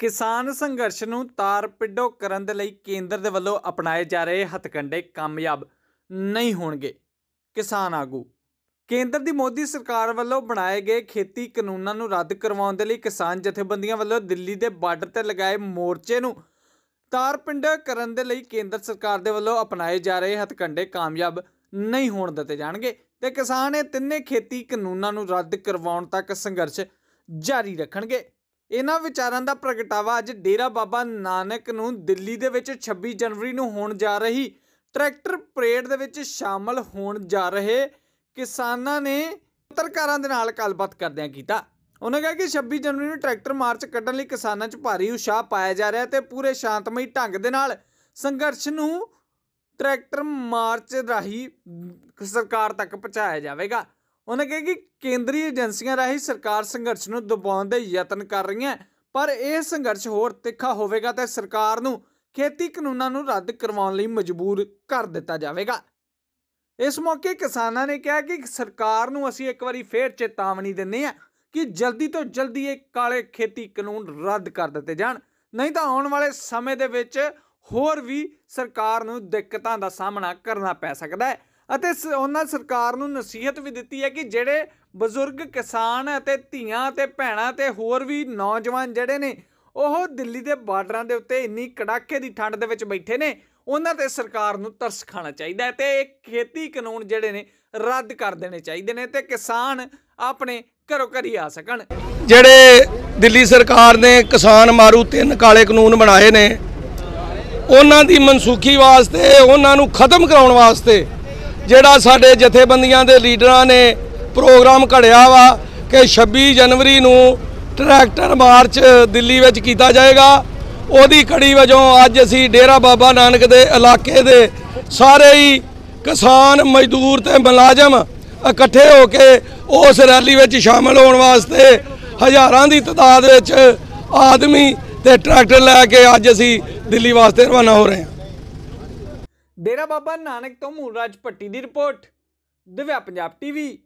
ਕਿਸਾਨ ਸੰਘਰਸ਼ ਨੂੰ ਤਾਰ ਪਿੱਡੋ ਕਰਨ ਦੇ ਲਈ ਕੇਂਦਰ ਦੇ ਵੱਲੋਂ ਅਪਣਾਏ ਜਾ ਰਹੇ ਹਤਕੰਡੇ ਕਾਮਯਾਬ ਨਹੀਂ ਹੋਣਗੇ ਕਿਸਾਨ ਆਗੂ ਕੇਂਦਰ ਦੀ ਮੋਦੀ ਸਰਕਾਰ ਵੱਲੋਂ ਬਣਾਏ ਗਏ ਖੇਤੀ ਕਾਨੂੰਨਾਂ ਨੂੰ ਰੱਦ ਕਰਵਾਉਣ ਦੇ ਲਈ ਕਿਸਾਨ ਜਥੇਬੰਦੀਆਂ ਵੱਲੋਂ ਦਿੱਲੀ ਦੇ ਬਾਰਡਰ ਤੇ ਲਗਾਏ ਮੋਰਚੇ ਨੂੰ ਤਾਰ ਪਿੰਡ ਕਰਨ ਦੇ ਲਈ ਕੇਂਦਰ ਸਰਕਾਰ ਦੇ ਵੱਲੋਂ ਅਪਣਾਏ ਜਾ ਰਹੇ ਹਤਕੰਡੇ ਕਾਮਯਾਬ ਨਹੀਂ ਹੋਣ ਦਿੱਤੇ ਜਾਣਗੇ ਤੇ ਕਿਸਾਨ ਇਹ ਤਿੰਨੇ ਖੇਤੀ ਕਾਨੂੰਨਾਂ ਨੂੰ ਰੱਦ ਕਰਵਾਉਣ ਤੱਕ ਸੰਘਰਸ਼ ਜਾਰੀ ਰੱਖਣਗੇ ਇਹਨਾਂ ਵਿਚਾਰਾਂ ਦਾ ਪ੍ਰਗਟਾਵਾ ਅੱਜ ਡੇਰਾ ਬਾਬਾ ਨਾਨਕ ਨੂੰ ਦਿੱਲੀ ਦੇ ਵਿੱਚ 26 ਜਨਵਰੀ ਨੂੰ ਹੋਣ ਜਾ ਰਹੀ ਟਰੈਕਟਰ ਪਰੇਡ ਦੇ ਵਿੱਚ ਸ਼ਾਮਲ ਹੋਣ ਜਾ ਰਹੇ ਕਿਸਾਨਾਂ ਨੇ ਪੱਤਰਕਾਰਾਂ ਦੇ ਨਾਲ ਗੱਲਬਾਤ ਕਰਦਿਆਂ ਕੀਤਾ ਉਹਨਾਂ ਕਿਹਾ ਕਿ 26 ਜਨਵਰੀ ਨੂੰ ਟਰੈਕਟਰ ਮਾਰਚ ਕੱਢਣ ਲਈ ਕਿਸਾਨਾਂ 'ਚ ਭਾਰੀ ਉਸ਼ਾਹ ਪਾਇਆ ਜਾ ਰਿਹਾ ਤੇ ਪੂਰੇ ਸ਼ਾਂਤਮਈ ਢੰਗ ਦੇ ਨਾਲ ਸੰਘਰਸ਼ ਨੂੰ ਟਰੈਕਟਰ ਮਾਰਚ ਰਾਹੀਂ ਸਰਕਾਰ ਤੱਕ ਪਹੁੰਚਾਇਆ ਜਾਵੇਗਾ ਉਹਨਾਂ ਕਿਹਾ ਕਿ ਕੇਂਦਰੀ ਏਜੰਸੀਆਂ ਰਾਹੀਂ ਸਰਕਾਰ ਸੰਘਰਸ਼ ਨੂੰ ਦਬਾਉਣ ਦੇ ਯਤਨ ਕਰ ਰਹੀਆਂ ਪਰ ਇਹ ਸੰਘਰਸ਼ ਹੋਰ ਤਿੱਖਾ ਹੋਵੇਗਾ ਤੇ ਸਰਕਾਰ ਨੂੰ ਖੇਤੀ ਕਾਨੂੰਨਾਂ ਨੂੰ ਰੱਦ ਕਰਵਾਉਣ ਲਈ ਮਜਬੂਰ ਕਰ ਦਿੱਤਾ ਜਾਵੇਗਾ ਇਸ ਮੌਕੇ ਕਿਸਾਨਾਂ ਨੇ ਕਿਹਾ ਕਿ ਸਰਕਾਰ ਨੂੰ ਅਸੀਂ ਇੱਕ ਵਾਰੀ ਫੇਰ ਚੇਤਾਵਨੀ ਦਿੰਨੇ ਆ ਕਿ ਜਲਦੀ ਤੋਂ ਜਲਦੀ ਇਹ ਕਾਲੇ ਖੇਤੀ ਕਾਨੂੰਨ ਰੱਦ ਕਰ ਦਿੱਤੇ ਜਾਣ ਨਹੀਂ ਤਾਂ ਆਉਣ ਵਾਲੇ ਸਮੇਂ ਦੇ ਵਿੱਚ ਹੋਰ ਵੀ ਸਰਕਾਰ ਨੂੰ ਦਿੱਕਤਾਂ ਦਾ ਸਾਹਮਣਾ ਕਰਨਾ ਪੈ ਸਕਦਾ ਹੈ ਅਤੇ ਉਹਨਾਂ ਸਰਕਾਰ ਨੂੰ ਨਸੀਹਤ ਵੀ ਦਿੱਤੀ ਹੈ ਕਿ ਜਿਹੜੇ ਬਜ਼ੁਰਗ ਕਿਸਾਨ ਅਤੇ ਧੀਆਂ ਅਤੇ ਭੈਣਾਂ ਤੇ ਹੋਰ ਵੀ ਨੌਜਵਾਨ ਜਿਹੜੇ ਨੇ ਉਹ ਦਿੱਲੀ ਦੇ ਬਾਰਡਰਾਂ ਦੇ ਉੱਤੇ ਇੰਨੀ ਕੜਾਕੇ ਦੀ ਠੰਡ ਦੇ ਵਿੱਚ ਬੈਠੇ ਨੇ ਉਹਨਾਂ ਤੇ ਸਰਕਾਰ ਨੂੰ ਤਰਸ ਖਾਣਾ ਚਾਹੀਦਾ ਹੈ ਤੇ ਇਹ ਖੇਤੀ ਕਾਨੂੰਨ ਜਿਹੜੇ ਨੇ ਰੱਦ ਕਰ ਦੇਣੇ ਚਾਹੀਦੇ ਨੇ ਤੇ ਕਿਸਾਨ ਆਪਣੇ ਘਰੋਂ ਘਰੀ ਆ ਸਕਣ ਜਿਹੜੇ ਦਿੱਲੀ ਸਰਕਾਰ ਨੇ ਕਿਸਾਨ ਮਾਰੂ ਤਿੰਨ ਕਾਲੇ ਕਾਨੂੰਨ ਬਣਾਏ ਨੇ ਉਹਨਾਂ ਦੀ ਮਨਸੂਖੀ ਵਾਸਤੇ ਉਹਨਾਂ ਨੂੰ ਖਤਮ ਕਰਾਉਣ ਵਾਸਤੇ ਜਿਹੜਾ ਸਾਡੇ ਜਥੇਬੰਦੀਆਂ ਦੇ ਲੀਡਰਾਂ ਨੇ ਪ੍ਰੋਗਰਾਮ ਘੜਿਆ ਵਾ ਕਿ 26 ਜਨਵਰੀ ਨੂੰ ਟਰੈਕਟਰ ਮਾਰਚ ਦਿੱਲੀ ਵਿੱਚ ਕੀਤਾ ਜਾਏਗਾ ਉਹਦੀ ਕੜੀ ਵਜੋਂ ਅੱਜ ਅਸੀਂ ਡੇਰਾ ਬਾਬਾ ਨਾਨਕ ਦੇ ਇਲਾਕੇ ਦੇ ਸਾਰੇ ਹੀ ਕਿਸਾਨ ਮਜ਼ਦੂਰ ਤੇ ਮੁਲਾਜ਼ਮ ਇਕੱਠੇ ਹੋ ਕੇ ਉਸ ਰੈਲੀ ਵਿੱਚ ਸ਼ਾਮਲ ਹੋਣ ਵਾਸਤੇ ਹਜ਼ਾਰਾਂ ਦੀ ਤਦਾਦ ਵਿੱਚ ਆਦਮੀ ਤੇ ਟਰੈਕਟਰ ਲੈ ਕੇ ਅੱਜ ਅਸੀਂ ਦਿੱਲੀ ਵਾਸਤੇ ਰਵਾਨਾ ਹੋ ਰਹੇ ਹਾਂ ਡੇਰਾ ਬਾਬਾ ਨਾਨਕ ਤੋਂ ਮੂਲ ਰਾਜ ਪੱਟੀ ਦੀ ਰਿਪੋਰਟ ਦਿਵਿਆ ਪੰਜਾਬ ਟੀਵੀ